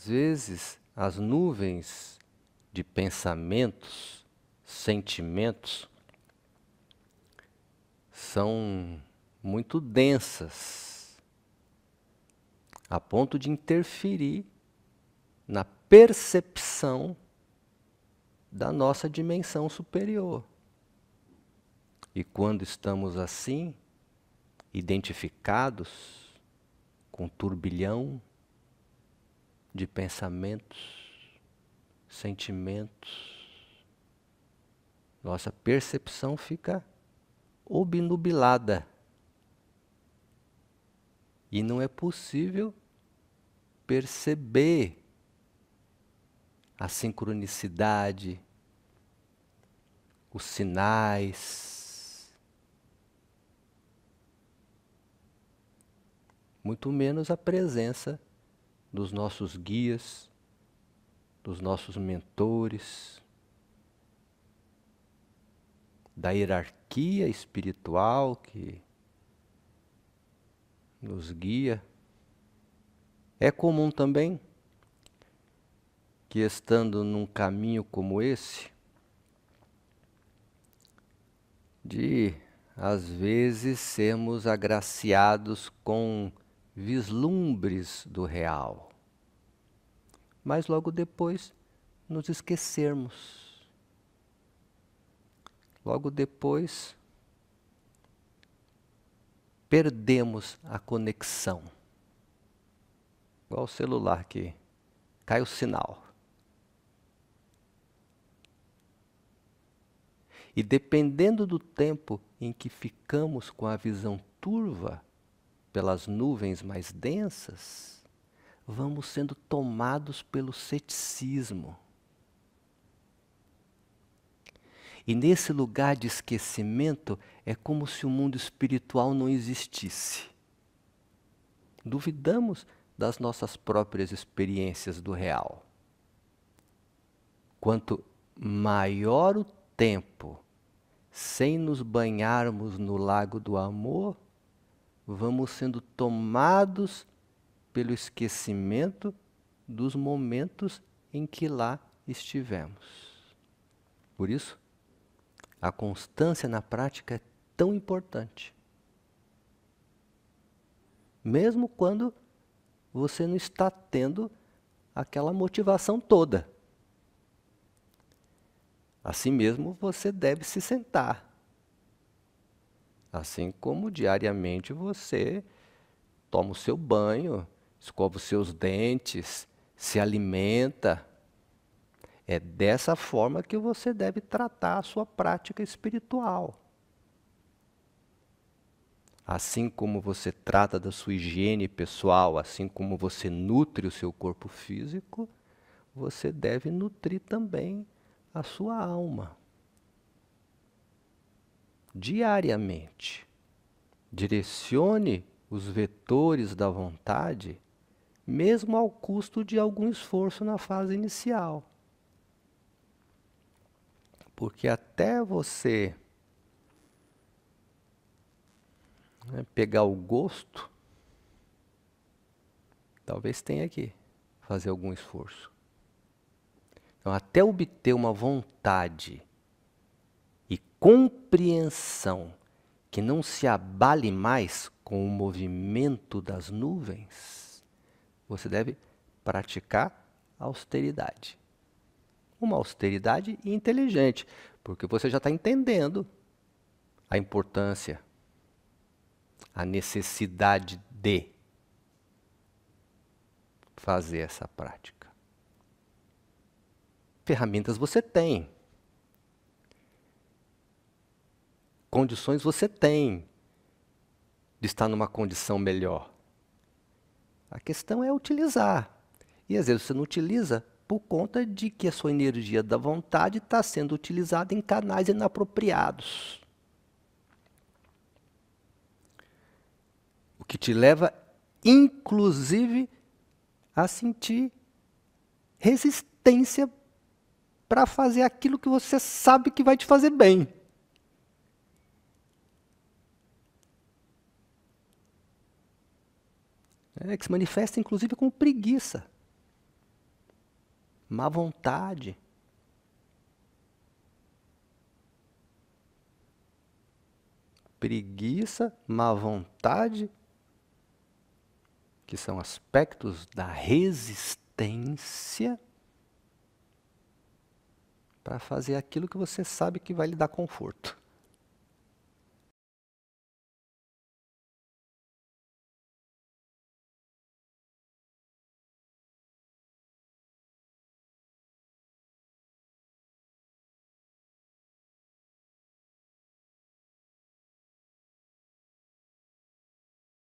Às vezes, as nuvens de pensamentos, sentimentos, são muito densas, a ponto de interferir na percepção da nossa dimensão superior. E quando estamos assim, identificados com turbilhão de pensamentos, sentimentos. Nossa percepção fica obnubilada. E não é possível perceber a sincronicidade, os sinais. Muito menos a presença dos nossos guias, dos nossos mentores, da hierarquia espiritual que nos guia. É comum também que, estando num caminho como esse, de às vezes sermos agraciados com vislumbres do real, mas logo depois nos esquecermos. Logo depois perdemos a conexão. Igual o celular que cai o sinal. E dependendo do tempo em que ficamos com a visão turva, pelas nuvens mais densas, vamos sendo tomados pelo ceticismo. E nesse lugar de esquecimento é como se o mundo espiritual não existisse. Duvidamos das nossas próprias experiências do real. Quanto maior o tempo sem nos banharmos no lago do amor, vamos sendo tomados pelo esquecimento dos momentos em que lá estivemos. Por isso, a constância na prática é tão importante. Mesmo quando você não está tendo aquela motivação toda. Assim mesmo, você deve se sentar Assim como diariamente você toma o seu banho, escova os seus dentes, se alimenta. É dessa forma que você deve tratar a sua prática espiritual. Assim como você trata da sua higiene pessoal, assim como você nutre o seu corpo físico, você deve nutrir também a sua alma diariamente. Direcione os vetores da vontade, mesmo ao custo de algum esforço na fase inicial. Porque até você né, pegar o gosto, talvez tenha que fazer algum esforço. Então, até obter uma vontade e compreensão que não se abale mais com o movimento das nuvens, você deve praticar austeridade. Uma austeridade inteligente, porque você já está entendendo a importância, a necessidade de fazer essa prática. Ferramentas você tem, condições você tem de estar numa condição melhor. A questão é utilizar. E às vezes você não utiliza por conta de que a sua energia da vontade está sendo utilizada em canais inapropriados. O que te leva, inclusive, a sentir resistência para fazer aquilo que você sabe que vai te fazer bem. Né, que se manifesta inclusive como preguiça, má vontade. Preguiça, má vontade, que são aspectos da resistência para fazer aquilo que você sabe que vai lhe dar conforto.